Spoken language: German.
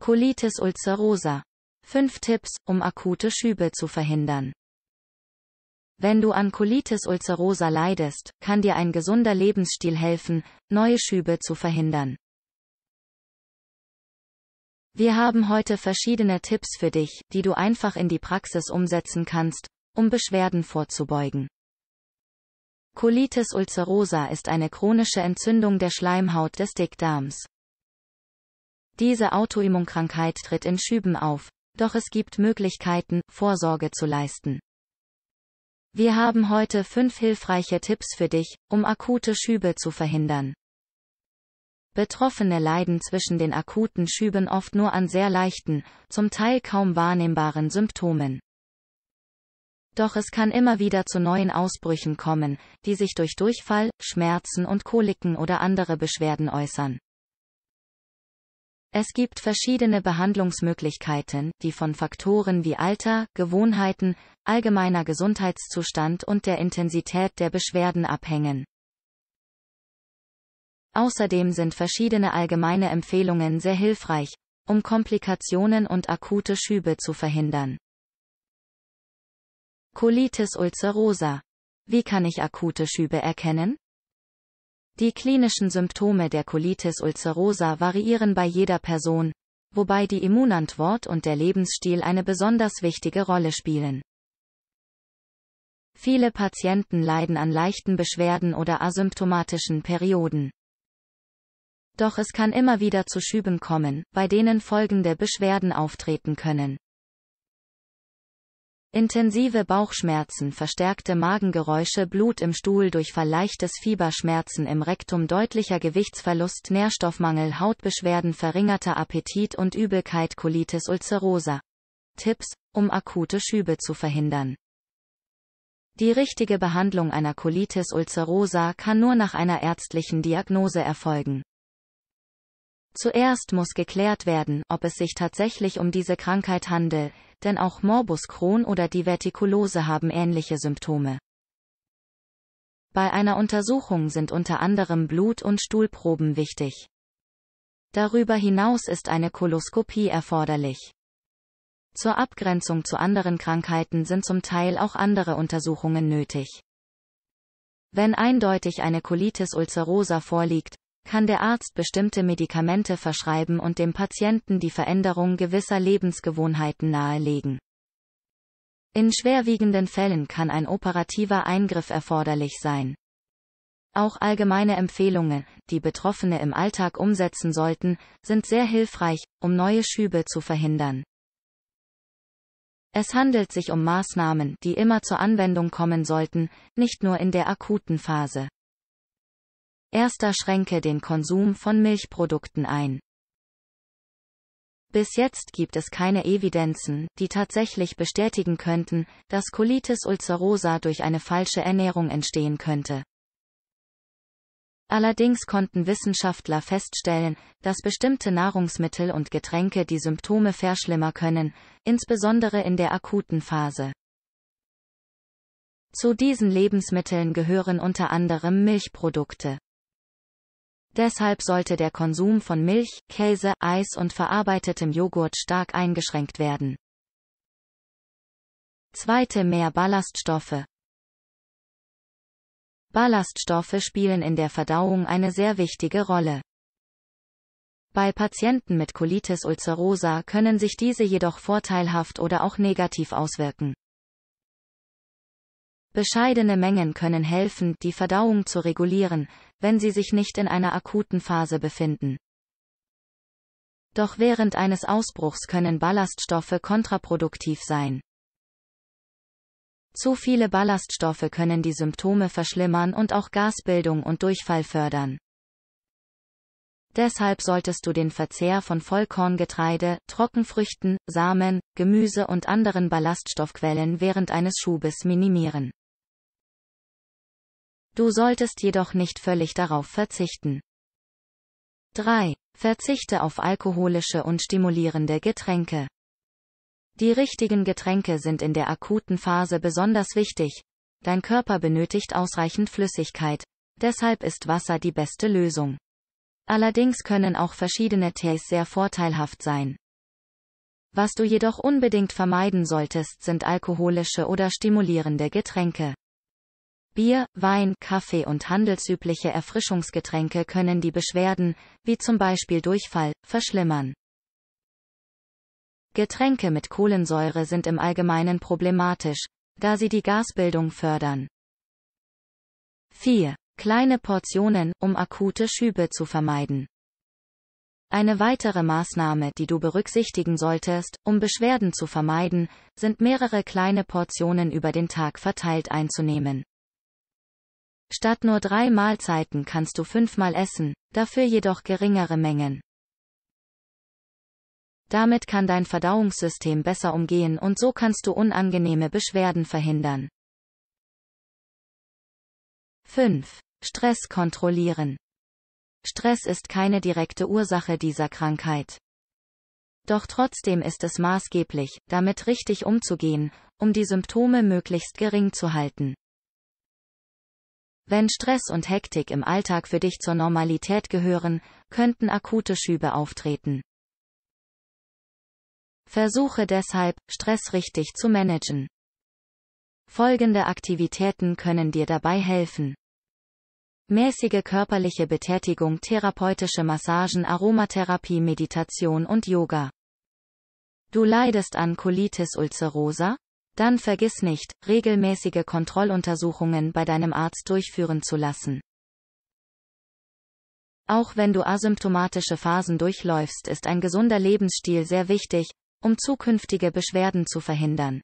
Colitis ulcerosa. 5 Tipps, um akute Schübe zu verhindern. Wenn du an Colitis ulcerosa leidest, kann dir ein gesunder Lebensstil helfen, neue Schübe zu verhindern. Wir haben heute verschiedene Tipps für dich, die du einfach in die Praxis umsetzen kannst, um Beschwerden vorzubeugen. Colitis ulcerosa ist eine chronische Entzündung der Schleimhaut des Dickdarms. Diese Autoimmunkrankheit tritt in Schüben auf, doch es gibt Möglichkeiten, Vorsorge zu leisten. Wir haben heute fünf hilfreiche Tipps für dich, um akute Schübe zu verhindern. Betroffene leiden zwischen den akuten Schüben oft nur an sehr leichten, zum Teil kaum wahrnehmbaren Symptomen. Doch es kann immer wieder zu neuen Ausbrüchen kommen, die sich durch Durchfall, Schmerzen und Koliken oder andere Beschwerden äußern. Es gibt verschiedene Behandlungsmöglichkeiten, die von Faktoren wie Alter, Gewohnheiten, allgemeiner Gesundheitszustand und der Intensität der Beschwerden abhängen. Außerdem sind verschiedene allgemeine Empfehlungen sehr hilfreich, um Komplikationen und akute Schübe zu verhindern. Colitis ulcerosa. Wie kann ich akute Schübe erkennen? Die klinischen Symptome der Colitis ulcerosa variieren bei jeder Person, wobei die Immunantwort und der Lebensstil eine besonders wichtige Rolle spielen. Viele Patienten leiden an leichten Beschwerden oder asymptomatischen Perioden. Doch es kann immer wieder zu Schüben kommen, bei denen folgende Beschwerden auftreten können. Intensive Bauchschmerzen, verstärkte Magengeräusche, Blut im Stuhl durch verleichtes Fieberschmerzen im Rektum, deutlicher Gewichtsverlust, Nährstoffmangel, Hautbeschwerden, verringerter Appetit und Übelkeit, Colitis ulcerosa. Tipps, um akute Schübe zu verhindern. Die richtige Behandlung einer Colitis ulcerosa kann nur nach einer ärztlichen Diagnose erfolgen. Zuerst muss geklärt werden, ob es sich tatsächlich um diese Krankheit handelt, denn auch Morbus Crohn oder Divertikulose haben ähnliche Symptome. Bei einer Untersuchung sind unter anderem Blut- und Stuhlproben wichtig. Darüber hinaus ist eine Koloskopie erforderlich. Zur Abgrenzung zu anderen Krankheiten sind zum Teil auch andere Untersuchungen nötig. Wenn eindeutig eine Colitis ulcerosa vorliegt, kann der Arzt bestimmte Medikamente verschreiben und dem Patienten die Veränderung gewisser Lebensgewohnheiten nahelegen. In schwerwiegenden Fällen kann ein operativer Eingriff erforderlich sein. Auch allgemeine Empfehlungen, die Betroffene im Alltag umsetzen sollten, sind sehr hilfreich, um neue Schübe zu verhindern. Es handelt sich um Maßnahmen, die immer zur Anwendung kommen sollten, nicht nur in der akuten Phase. Erster schränke den Konsum von Milchprodukten ein. Bis jetzt gibt es keine Evidenzen, die tatsächlich bestätigen könnten, dass Colitis ulcerosa durch eine falsche Ernährung entstehen könnte. Allerdings konnten Wissenschaftler feststellen, dass bestimmte Nahrungsmittel und Getränke die Symptome verschlimmer können, insbesondere in der akuten Phase. Zu diesen Lebensmitteln gehören unter anderem Milchprodukte. Deshalb sollte der Konsum von Milch, Käse, Eis und verarbeitetem Joghurt stark eingeschränkt werden. Zweite mehr Ballaststoffe. Ballaststoffe spielen in der Verdauung eine sehr wichtige Rolle. Bei Patienten mit Colitis ulcerosa können sich diese jedoch vorteilhaft oder auch negativ auswirken. Bescheidene Mengen können helfen, die Verdauung zu regulieren, wenn sie sich nicht in einer akuten Phase befinden. Doch während eines Ausbruchs können Ballaststoffe kontraproduktiv sein. Zu viele Ballaststoffe können die Symptome verschlimmern und auch Gasbildung und Durchfall fördern. Deshalb solltest du den Verzehr von Vollkorngetreide, Trockenfrüchten, Samen, Gemüse und anderen Ballaststoffquellen während eines Schubes minimieren. Du solltest jedoch nicht völlig darauf verzichten. 3. Verzichte auf alkoholische und stimulierende Getränke. Die richtigen Getränke sind in der akuten Phase besonders wichtig. Dein Körper benötigt ausreichend Flüssigkeit, deshalb ist Wasser die beste Lösung. Allerdings können auch verschiedene Tees sehr vorteilhaft sein. Was du jedoch unbedingt vermeiden solltest, sind alkoholische oder stimulierende Getränke. Bier, Wein, Kaffee und handelsübliche Erfrischungsgetränke können die Beschwerden, wie zum Beispiel Durchfall, verschlimmern. Getränke mit Kohlensäure sind im Allgemeinen problematisch, da sie die Gasbildung fördern. 4. Kleine Portionen, um akute Schübe zu vermeiden. Eine weitere Maßnahme, die du berücksichtigen solltest, um Beschwerden zu vermeiden, sind mehrere kleine Portionen über den Tag verteilt einzunehmen. Statt nur drei Mahlzeiten kannst du fünfmal essen, dafür jedoch geringere Mengen. Damit kann dein Verdauungssystem besser umgehen und so kannst du unangenehme Beschwerden verhindern. 5. Stress kontrollieren. Stress ist keine direkte Ursache dieser Krankheit. Doch trotzdem ist es maßgeblich, damit richtig umzugehen, um die Symptome möglichst gering zu halten. Wenn Stress und Hektik im Alltag für dich zur Normalität gehören, könnten akute Schübe auftreten. Versuche deshalb, Stress richtig zu managen. Folgende Aktivitäten können dir dabei helfen. Mäßige körperliche Betätigung, therapeutische Massagen, Aromatherapie, Meditation und Yoga. Du leidest an Colitis ulcerosa? Dann vergiss nicht, regelmäßige Kontrolluntersuchungen bei deinem Arzt durchführen zu lassen. Auch wenn du asymptomatische Phasen durchläufst, ist ein gesunder Lebensstil sehr wichtig, um zukünftige Beschwerden zu verhindern.